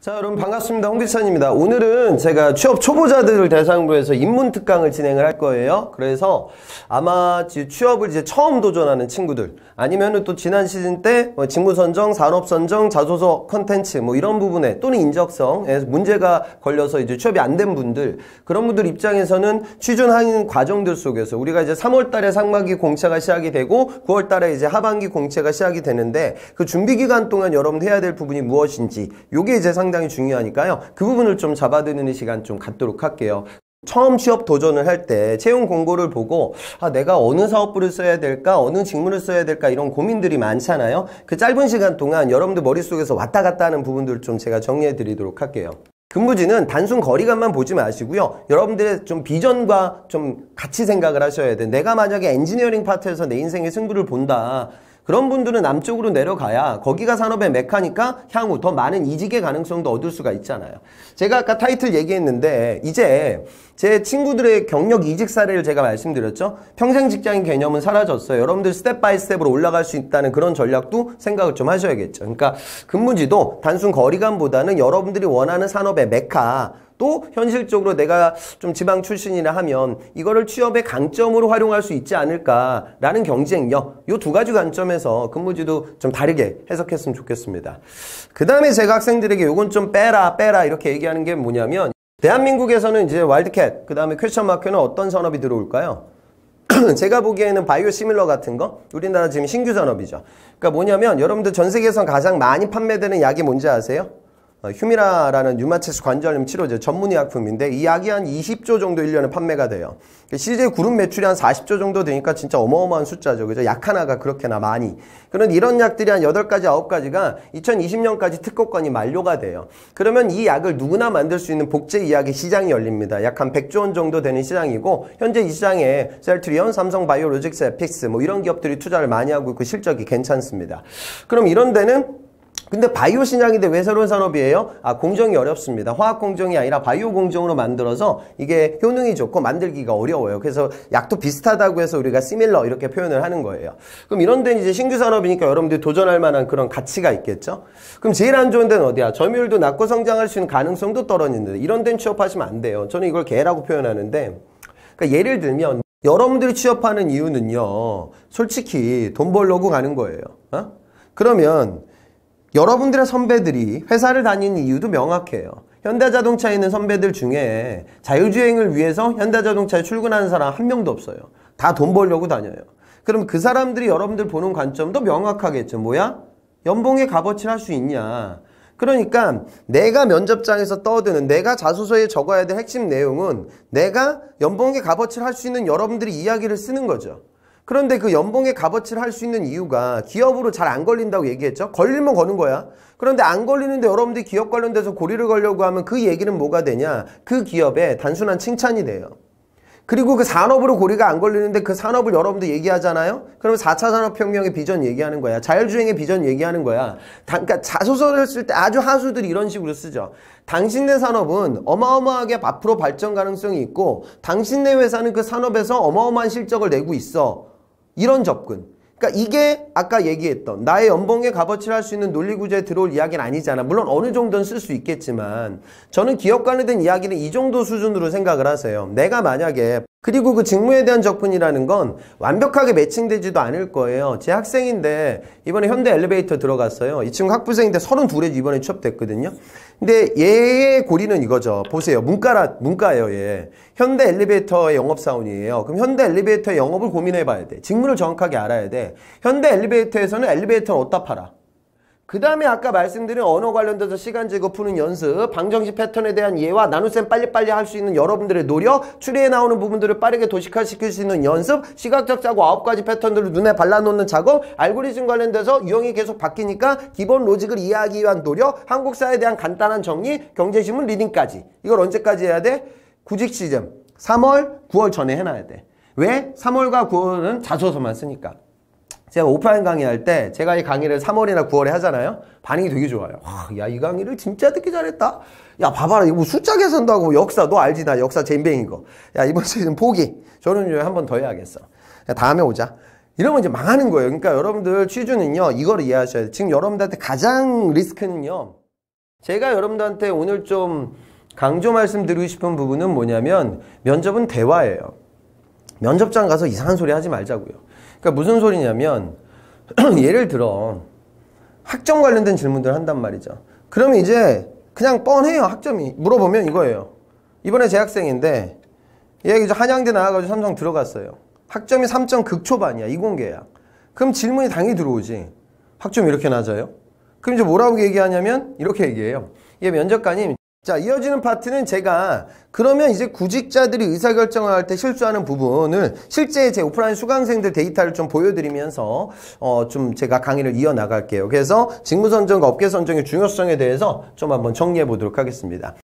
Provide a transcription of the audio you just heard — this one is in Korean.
자 여러분 반갑습니다 홍기찬입니다 오늘은 제가 취업 초보자들을 대상으로 해서 입문 특강을 진행을 할 거예요 그래서 아마 취업을 이제 처음 도전하는 친구들 아니면은 또 지난 시즌 때 뭐 직무 선정 산업 선정 자소서 컨텐츠 뭐 이런 부분에 또는 인적성에 문제가 걸려서 이제 취업이 안 된 분들 그런 분들 입장에서는 취준하는 과정들 속에서 우리가 이제 3월 달에 상반기 공채가 시작이 되고 9월 달에 이제 하반기 공채가 시작이 되는데 그 준비 기간 동안 여러분 해야 될 부분이 무엇인지 요게 이제 상 상당히 중요하니까요. 그 부분을 좀 잡아드는 시간 좀 갖도록 할게요. 처음 취업 도전을 할 때 채용 공고를 보고 아 내가 어느 사업부를 써야 될까 어느 직무를 써야 될까 이런 고민들이 많잖아요 그 짧은 시간 동안 여러분들 머릿속에서 왔다 갔다 하는 부분들 을좀 제가 정리해 드리도록 할게요 근무지는 단순 거리감만 보지 마시고요. 여러분들의 좀 비전과 좀 같이 생각을 하셔야 돼요. 내가 만약에 엔지니어링 파트에서 내 인생의 승부를 본다. 그런 분들은 남쪽으로 내려가야 거기가 산업의 메카니까 향후 더 많은 이직의 가능성도 얻을 수가 있잖아요. 제가 아까 타이틀 얘기했는데 이제 제 친구들의 경력 이직 사례를 제가 말씀드렸죠. 평생 직장인 개념은 사라졌어요. 여러분들 스텝 바이 스텝으로 올라갈 수 있다는 그런 전략도 생각을 좀 하셔야겠죠. 그러니까 근무지도 단순 거리감보다는 여러분들이 원하는 산업의 메카 또 현실적으로 내가 좀 지방 출신이라 하면 이거를 취업의 강점으로 활용할 수 있지 않을까라는 경쟁력 요 두 가지 관점에서 근무지도 좀 다르게 해석했으면 좋겠습니다. 그 다음에 제가 학생들에게 요건 좀 빼라 빼라 이렇게 얘기하는 게 뭐냐면 대한민국에서는 이제 와일드캣 그 다음에 퀘스천 마크는 어떤 산업이 들어올까요? 제가 보기에는 바이오 시밀러 같은 거 우리나라 지금 신규 산업이죠. 그러니까 뭐냐면 여러분들 전 세계에서 가장 많이 판매되는 약이 뭔지 아세요? 어, 휴미라라는 유마체스 관절염 치료제 전문의약품인데 이 약이 한 20조 정도 1년에 판매가 돼요. CJ 그 구름 매출이 한 40조 정도 되니까 진짜 어마어마한 숫자죠. 그죠? 약 하나가 그렇게나 많이. 그런 이런 약들이 한 8가지, 9가지가 2020년까지 특허권이 만료가 돼요. 그러면 이 약을 누구나 만들 수 있는 복제 이약의 시장이 열립니다. 약 한 100조 원 정도 되는 시장이고 현재 이 시장에 셀트리온, 삼성바이오로직스, 에픽스 뭐 이런 기업들이 투자를 많이 하고 있고 실적이 괜찮습니다. 그럼 이런 데는 근데 바이오 신약인데 왜 새로운 산업이에요? 아 공정이 어렵습니다. 화학 공정이 아니라 바이오 공정으로 만들어서 이게 효능이 좋고 만들기가 어려워요. 그래서 약도 비슷하다고 해서 우리가 시밀러 이렇게 표현을 하는 거예요. 그럼 이런 데는 이제 신규 산업이니까 여러분들이 도전할 만한 그런 가치가 있겠죠? 그럼 제일 안 좋은 데는 어디야? 점유율도 낮고 성장할 수 있는 가능성도 떨어지는데 이런 데는 취업하시면 안 돼요. 저는 이걸 개라고 표현하는데 그러니까 예를 들면 여러분들이 취업하는 이유는요. 솔직히 돈 벌려고 가는 거예요. 어? 그러면 여러분들의 선배들이 회사를 다니는 이유도 명확해요. 현대자동차에 있는 선배들 중에 자율주행을 위해서 현대자동차에 출근하는 사람 한 명도 없어요. 다 돈 벌려고 다녀요. 그럼 그 사람들이 여러분들 보는 관점도 명확하겠죠. 뭐야? 연봉에 값어치를 할 수 있냐. 그러니까 내가 면접장에서 떠드는 내가 자소서에 적어야 될 핵심 내용은 내가 연봉에 값어치를 할 수 있는 여러분들이 이야기를 쓰는 거죠. 그런데 그 연봉의 값어치를 할 수 있는 이유가 기업으로 잘 안 걸린다고 얘기했죠. 걸리면 거는 거야. 그런데 안 걸리는데 여러분들이 기업 관련돼서 고리를 걸려고 하면 그 얘기는 뭐가 되냐? 그 기업의 단순한 칭찬이 돼요. 그리고 그 산업으로 고리가 안 걸리는데 그 산업을 여러분들 얘기하잖아요? 그럼 4차 산업혁명의 비전 얘기하는 거야. 자율주행의 비전 얘기하는 거야. 그러니까 자소서를 쓸 때 아주 하수들이 이런 식으로 쓰죠. 당신네 산업은 어마어마하게 앞으로 발전 가능성이 있고 당신네 회사는 그 산업에서 어마어마한 실적을 내고 있어. 이런 접근. 그러니까 이게 아까 얘기했던 나의 연봉에 값어치를 할 수 있는 논리구조에 들어올 이야기는 아니잖아. 물론 어느 정도는 쓸 수 있겠지만 저는 기업 관련된 이야기는 이 정도 수준으로 생각을 하세요. 내가 만약에 그리고 그 직무에 대한 적분이라는 건 완벽하게 매칭되지도 않을 거예요. 제 학생인데 이번에 현대 엘리베이터 들어갔어요. 이 친구 학부생인데 32에 이번에 취업됐거든요. 근데 얘의 고리는 이거죠. 보세요. 문과라, 문과예요, 얘. 현대 엘리베이터의 영업사원이에요. 그럼 현대 엘리베이터의 영업을 고민해 봐야 돼. 직무를 정확하게 알아야 돼. 현대 엘리베이터에서는 엘리베이터를 어디다 팔아? 그 다음에 아까 말씀드린 언어 관련돼서 시간 제거 푸는 연습, 방정식 패턴에 대한 예와 나눗셈 빨리빨리 할 수 있는 여러분들의 노력, 추리에 나오는 부분들을 빠르게 도식화시킬 수 있는 연습, 시각적 자고 아홉 가지 패턴들을 눈에 발라놓는 작업, 알고리즘 관련돼서 유형이 계속 바뀌니까 기본 로직을 이해하기 위한 노력, 한국사에 대한 간단한 정리, 경제신문 리딩까지. 이걸 언제까지 해야 돼? 구직 시즌 3월, 9월 전에 해놔야 돼. 왜? 3월과 9월은 자소서만 쓰니까. 제가 오프라인 강의할 때 제가 이 강의를 3월이나 9월에 하잖아요. 반응이 되게 좋아요. 와, 야, 이 강의를 진짜 듣기 잘했다. 야, 봐봐라. 이거 숫자 계산도하고 역사. 너 알지? 나 역사 잼뱅인 거. 야, 이번 시즌 포기. 저는 이제 한번 더 해야겠어. 야, 다음에 오자. 이러면 이제 망하는 거예요. 그러니까 여러분들 취준은요, 이걸 이해하셔야 돼요. 지금 여러분들한테 가장 리스크는요, 제가 여러분들한테 오늘 좀 강조 말씀드리고 싶은 부분은 뭐냐면, 면접은 대화예요. 면접장 가서 이상한 소리 하지 말자고요. 그러니까 무슨 소리냐면 예를 들어 학점 관련된 질문들 한단 말이죠. 그러면 이제 그냥 뻔해요. 학점이 물어보면 이거예요. 이번에 재학생인데 얘 이제 한양대 나와가지고 삼성 들어갔어요. 학점이 3점 극초반이야. 이공계야. 그럼 질문이 당연히 들어오지. 학점 이렇게 이 낮아요? 그럼 이제 뭐라고 얘기하냐면 이렇게 얘기해요. 얘 면접관이 자 이어지는 파트는 제가 그러면 이제 구직자들이 의사결정할때 실수하는 부분을 실제 제 오프라인 수강생들 데이터를 좀 보여드리면서 어 좀 제가 강의를 이어나갈게요 그래서 직무선정과 업계선정의 중요성에 대해서 좀 한번 정리해 보도록 하겠습니다